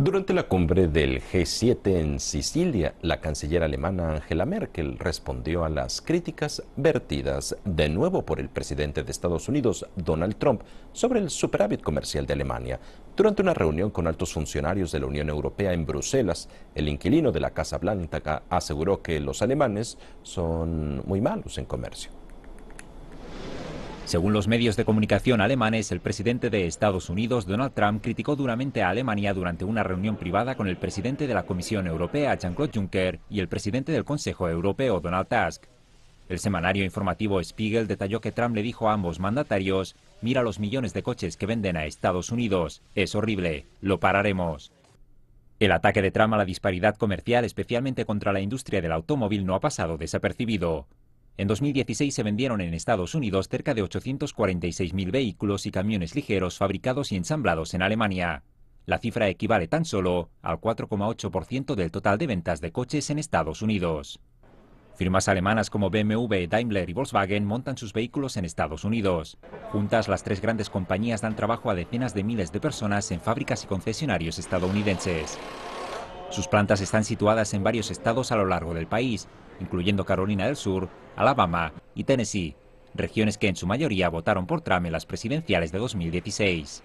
Durante la cumbre del G7 en Sicilia, la canciller alemana Angela Merkel respondió a las críticas vertidas de nuevo por el presidente de Estados Unidos, Donald Trump, sobre el superávit comercial de Alemania. Durante una reunión con altos funcionarios de la Unión Europea en Bruselas, el inquilino de la Casa Blanca aseguró que los alemanes son muy malos en comercio. Según los medios de comunicación alemanes, el presidente de Estados Unidos, Donald Trump, criticó duramente a Alemania durante una reunión privada con el presidente de la Comisión Europea, Jean-Claude Juncker, y el presidente del Consejo Europeo, Donald Tusk. El semanario informativo Spiegel detalló que Trump le dijo a ambos mandatarios, mira los millones de coches que venden a Estados Unidos, es horrible, lo pararemos. El ataque de Trump a la disparidad comercial, especialmente contra la industria del automóvil, no ha pasado desapercibido. En 2016 se vendieron en Estados Unidos cerca de 846.000 vehículos y camiones ligeros fabricados y ensamblados en Alemania. La cifra equivale tan solo al 4,8% del total de ventas de coches en Estados Unidos. Firmas alemanas como BMW, Daimler y Volkswagen montan sus vehículos en Estados Unidos. Juntas, las tres grandes compañías dan trabajo a decenas de miles de personas en fábricas y concesionarios estadounidenses. Sus plantas están situadas en varios estados a lo largo del país, incluyendo Carolina del Sur, Alabama y Tennessee, regiones que en su mayoría votaron por Trump en las presidenciales de 2016.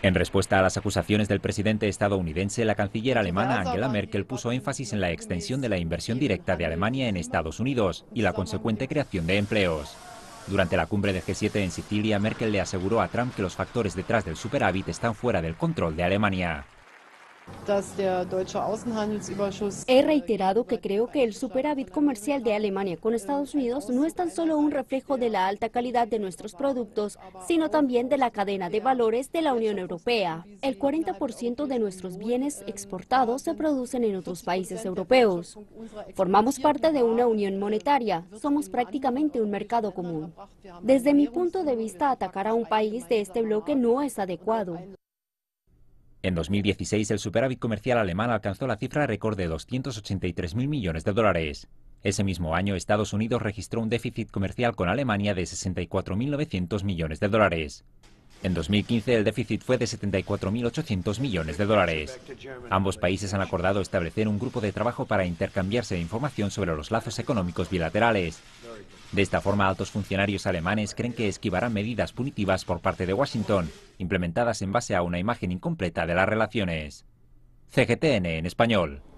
En respuesta a las acusaciones del presidente estadounidense, la canciller alemana Angela Merkel puso énfasis en la extensión de la inversión directa de Alemania en Estados Unidos y la consecuente creación de empleos. Durante la cumbre de G7 en Sicilia, Merkel le aseguró a Trump que los factores detrás del superávit están fuera del control de Alemania. He reiterado que creo que el superávit comercial de Alemania con Estados Unidos no es tan solo un reflejo de la alta calidad de nuestros productos, sino también de la cadena de valores de la Unión Europea. El 40% de nuestros bienes exportados se producen en otros países europeos. Formamos parte de una unión monetaria, somos prácticamente un mercado común. Desde mi punto de vista, atacar a un país de este bloque no es adecuado. En 2016, el superávit comercial alemán alcanzó la cifra récord de 283.000 millones de dólares. Ese mismo año, Estados Unidos registró un déficit comercial con Alemania de 64.900 millones de dólares. En 2015 el déficit fue de 74.800 millones de dólares. Ambos países han acordado establecer un grupo de trabajo para intercambiarse información sobre los lazos económicos bilaterales. De esta forma, altos funcionarios alemanes creen que esquivarán medidas punitivas por parte de Washington, implementadas en base a una imagen incompleta de las relaciones. CGTN en español.